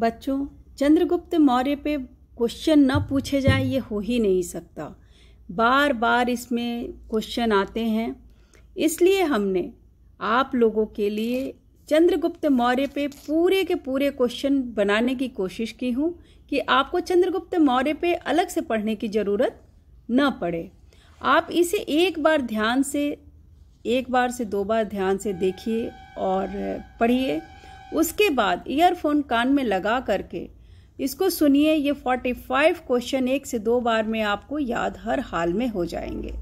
बच्चों चंद्रगुप्त मौर्य पे क्वेश्चन न पूछे जाए ये हो ही नहीं सकता बार बार इसमें क्वेश्चन आते हैं इसलिए हमने आप लोगों के लिए चंद्रगुप्त मौर्य पे पूरे के पूरे क्वेश्चन बनाने की कोशिश की हूँ कि आपको चंद्रगुप्त मौर्य पे अलग से पढ़ने की ज़रूरत न पड़े आप इसे एक बार ध्यान से एक बार से दो बार ध्यान से देखिए और पढ़िए उसके बाद ईयरफोन कान में लगा करके इसको सुनिए ये 45 क्वेश्चन एक से दो बार में आपको याद हर हाल में हो जाएंगे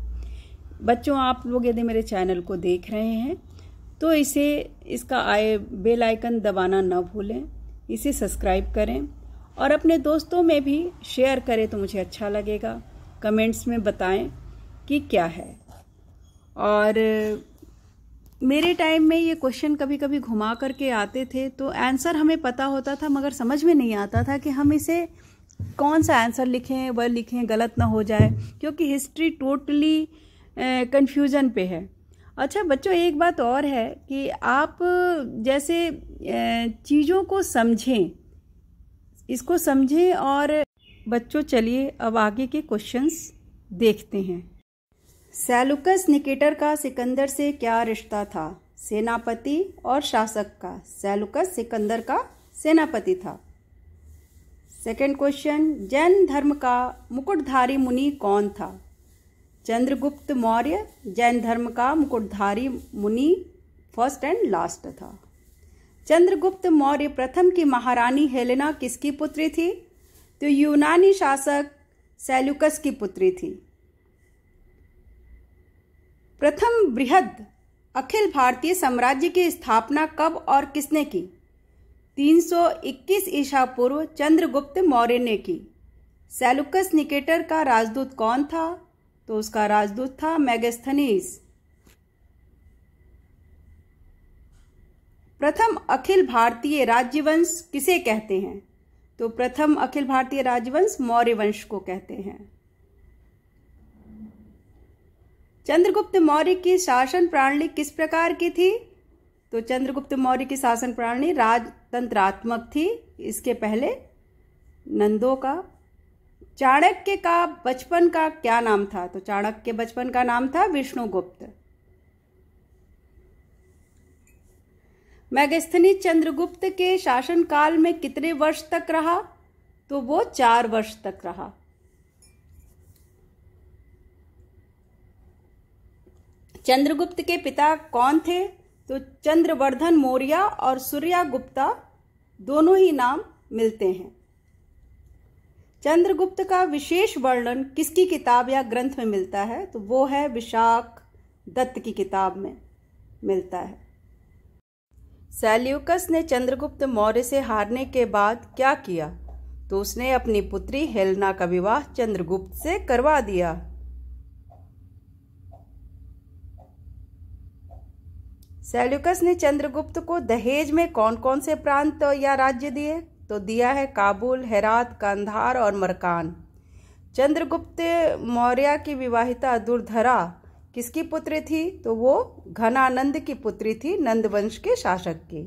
बच्चों आप लोग यदि मेरे चैनल को देख रहे हैं तो इसे इसका आए बेल आइकन दबाना ना भूलें इसे सब्सक्राइब करें और अपने दोस्तों में भी शेयर करें तो मुझे अच्छा लगेगा कमेंट्स में बताएं कि क्या है और मेरे टाइम में ये क्वेश्चन कभी कभी घुमा करके आते थे तो आंसर हमें पता होता था मगर समझ में नहीं आता था कि हम इसे कौन सा आंसर लिखें व लिखें गलत ना हो जाए क्योंकि हिस्ट्री टोटली कन्फ्यूज़न पे है अच्छा बच्चों एक बात और है कि आप जैसे चीज़ों को समझें इसको समझें और बच्चों चलिए अब आगे के क्वेश्चंस देखते हैं सेलुकस निकेटर का सिकंदर से क्या रिश्ता था सेनापति और शासक का सेलुकस सिकंदर का सेनापति था सेकंड क्वेश्चन जैन धर्म का मुकुटधारी मुनि कौन था चंद्रगुप्त मौर्य जैन धर्म का मुकुटधारी मुनि फर्स्ट एंड लास्ट था चंद्रगुप्त मौर्य प्रथम की महारानी हेलेना किसकी पुत्री थी तो यूनानी शासक सेलुकस की पुत्री थी प्रथम बृहद अखिल भारतीय साम्राज्य की स्थापना कब और किसने की 321 ईसा पूर्व चंद्रगुप्त मौर्य ने की सेलुकस निकेटर का राजदूत कौन था तो उसका राजदूत था मैगस्थनीस प्रथम अखिल भारतीय राज्यवंश किसे कहते हैं तो प्रथम अखिल भारतीय राजवंश मौर्य वंश को कहते हैं चंद्रगुप्त मौर्य की शासन प्रणाली किस प्रकार की थी तो चंद्रगुप्त मौर्य की शासन प्रणाली राजतंत्रात्मक थी इसके पहले नंदों का चाणक्य का बचपन का क्या नाम था तो चाणक्य बचपन का नाम था विष्णुगुप्त मैगस्थनी चंद्रगुप्त के शासनकाल में कितने वर्ष तक रहा तो वो चार वर्ष तक रहा चंद्रगुप्त के पिता कौन थे तो चंद्रवर्धन मौर्य और सूर्या गुप्ता दोनों ही नाम मिलते हैं चंद्रगुप्त का विशेष वर्णन किसकी किताब या ग्रंथ में मिलता है तो वो है विशाख दत्त की किताब में मिलता है सैल्यूकस ने चंद्रगुप्त मौर्य से हारने के बाद क्या किया तो उसने अपनी पुत्री हेलना का विवाह चंद्रगुप्त से करवा दिया सेल्युकस ने चंद्रगुप्त को दहेज में कौन कौन से प्रांत या राज्य दिए तो दिया है काबुल हेरात कंधार और मरकान चंद्रगुप्त मौर्य की विवाहिता दुर्धरा किसकी पुत्री थी तो वो घनानंद की पुत्री थी नंदवंश के शासक की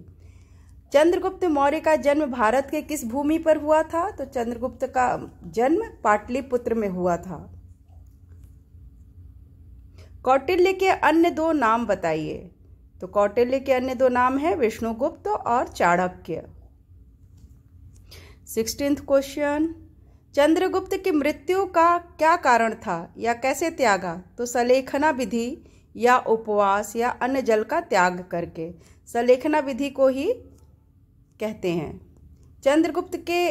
चंद्रगुप्त मौर्य का जन्म भारत के किस भूमि पर हुआ था तो चंद्रगुप्त का जन्म पाटलिपुत्र में हुआ था कौटिल्य के अन्य दो नाम बताइए तो कौटिल्य के अन्य दो नाम हैं विष्णुगुप्त और चाणक्य सिक्सटींथ क्वेश्चन चंद्रगुप्त की मृत्यु का क्या कारण था या कैसे त्यागा तो सलेखना विधि या उपवास या अन्य जल का त्याग करके सलेखना विधि को ही कहते हैं चंद्रगुप्त के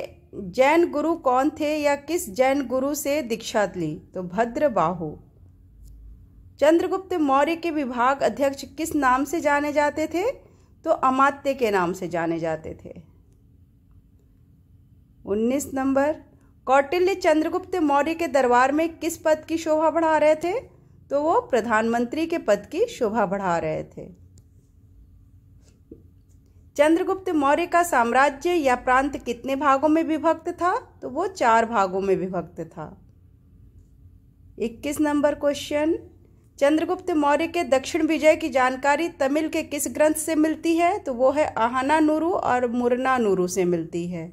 जैन गुरु कौन थे या किस जैन गुरु से दीक्षा ली तो भद्रबाहु चंद्रगुप्त मौर्य के विभाग अध्यक्ष किस नाम से जाने जाते थे तो अमात्य के नाम से जाने जाते थे उन्नीस नंबर कौटिल्य चंद्रगुप्त मौर्य के दरबार में किस पद की शोभा बढ़ा रहे थे तो वो प्रधानमंत्री के पद की शोभा बढ़ा रहे थे चंद्रगुप्त मौर्य का साम्राज्य या प्रांत कितने भागों में विभक्त था तो वो चार भागों में विभक्त था इक्कीस नंबर क्वेश्चन चंद्रगुप्त मौर्य के दक्षिण विजय की जानकारी तमिल के किस ग्रंथ से मिलती है तो वो है आहाना नूरू और मुरना नूरू से मिलती है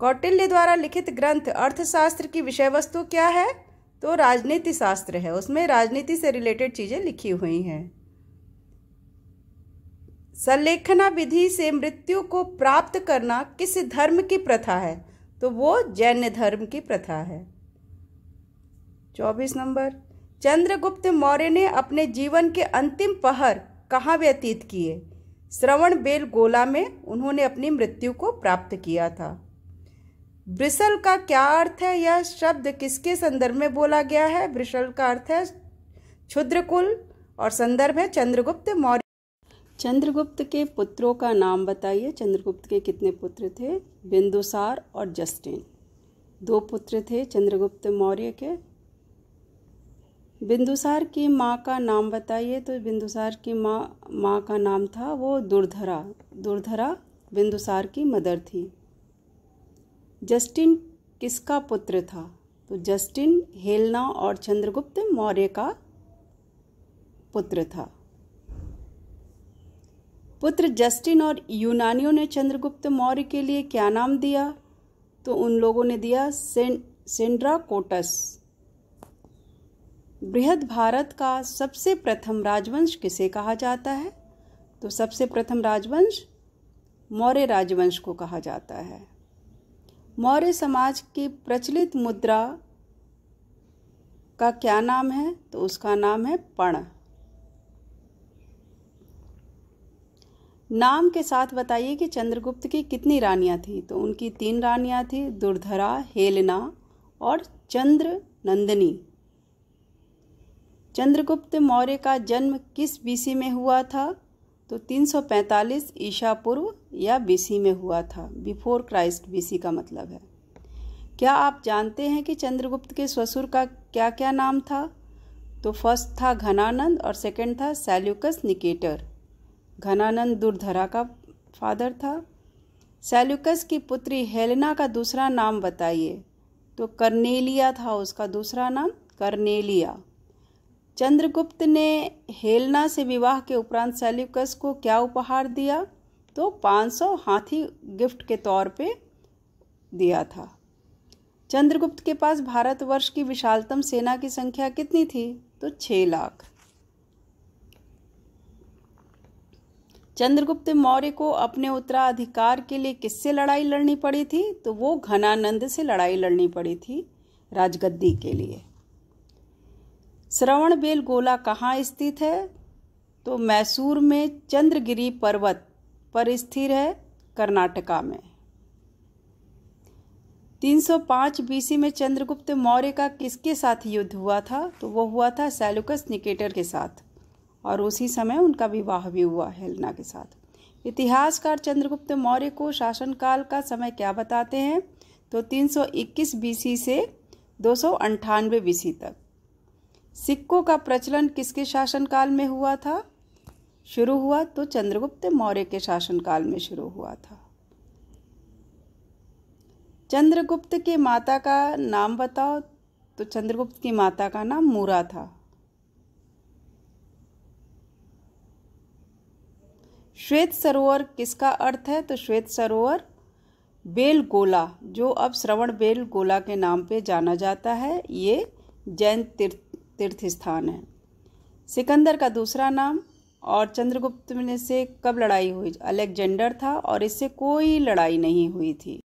कौटिल्य द्वारा लिखित ग्रंथ अर्थशास्त्र की विषय वस्तु क्या है तो राजनीति शास्त्र है उसमें राजनीति से रिलेटेड चीज़ें लिखी हुई हैं संलेखना विधि से मृत्यु को प्राप्त करना किस धर्म की प्रथा है तो वो जैन धर्म की प्रथा है चौबीस नंबर चंद्रगुप्त मौर्य ने अपने जीवन के अंतिम पहर कहाँ व्यतीत किए श्रवण बेल गोला में उन्होंने अपनी मृत्यु को प्राप्त किया था ब्रिसल का क्या अर्थ है यह शब्द किसके संदर्भ में बोला गया है ब्रिसल का अर्थ है क्षुद्रकुल और संदर्भ है चंद्रगुप्त मौर्य चंद्रगुप्त के पुत्रों का नाम बताइए चंद्रगुप्त के कितने पुत्र थे बिंदुसार और जस्टिन दो पुत्र थे चंद्रगुप्त मौर्य के बिंदुसार की माँ का नाम बताइए तो बिंदुसार की माँ माँ का नाम था वो दुर्धरा दुर्धरा बिंदुसार की मदर थी जस्टिन किसका पुत्र था तो जस्टिन हेलना और चंद्रगुप्त मौर्य का पुत्र था पुत्र जस्टिन और यूनानियों ने चंद्रगुप्त मौर्य के लिए क्या नाम दिया तो उन लोगों ने दिया सें सेंड्रा कोटस बृहद भारत का सबसे प्रथम राजवंश किसे कहा जाता है तो सबसे प्रथम राजवंश मौर्य राजवंश को कहा जाता है मौर्य समाज की प्रचलित मुद्रा का क्या नाम है तो उसका नाम है पण नाम के साथ बताइए कि चंद्रगुप्त की कितनी रानियां थीं तो उनकी तीन रानियां थीं दुर्धरा हेलना और चंद्र नंदनी चंद्रगुप्त मौर्य का जन्म किस बीसी में हुआ था तो 345 ईशा पूर्व या बीसी में हुआ था बिफोर क्राइस्ट बीसी का मतलब है क्या आप जानते हैं कि चंद्रगुप्त के ससुर का क्या क्या नाम था तो फर्स्ट था घनानंद और सेकंड था सैल्यूकस निकेटर घनानंद दुर्धरा का फादर था सैल्यूकस की पुत्री हेलेना का दूसरा नाम बताइए तो कर्नेलिया था उसका दूसरा नाम कर्नेलिया चंद्रगुप्त ने हेलना से विवाह के उपरांत सेल्यूकस को क्या उपहार दिया तो 500 हाथी गिफ्ट के तौर पे दिया था चंद्रगुप्त के पास भारतवर्ष की विशालतम सेना की संख्या कितनी थी तो छः लाख चंद्रगुप्त मौर्य को अपने उत्तराधिकार के लिए किससे लड़ाई लड़नी पड़ी थी तो वो घनानंद से लड़ाई लड़नी पड़ी थी राजगद्दी के लिए श्रवण बेल गोला कहाँ स्थित है तो मैसूर में चंद्रगिरी पर्वत पर स्थिर है कर्नाटका में 305 बीसी में चंद्रगुप्त मौर्य का किसके साथ युद्ध हुआ था तो वो हुआ था सैलुकस निकेटर के साथ और उसी समय उनका विवाह भी हुआ हेलना के साथ इतिहासकार चंद्रगुप्त मौर्य को शासनकाल का समय क्या बताते हैं तो 321 बीसी से दो सौ बीसी तक सिक्कों का प्रचलन किसके शासनकाल में हुआ था शुरू हुआ तो चंद्रगुप्त मौर्य के शासनकाल में शुरू हुआ था चंद्रगुप्त के माता का नाम बताओ तो चंद्रगुप्त की माता का नाम मूरा था श्वेत सरोवर किसका अर्थ है तो श्वेत सरोवर बेल गोला जो अब श्रवण बेल गोला के नाम पे जाना जाता है ये जैन तीर्थ तीर्थ स्थान है सिकंदर का दूसरा नाम और चंद्रगुप्त में से कब लड़ाई हुई अलेक्जेंडर था और इससे कोई लड़ाई नहीं हुई थी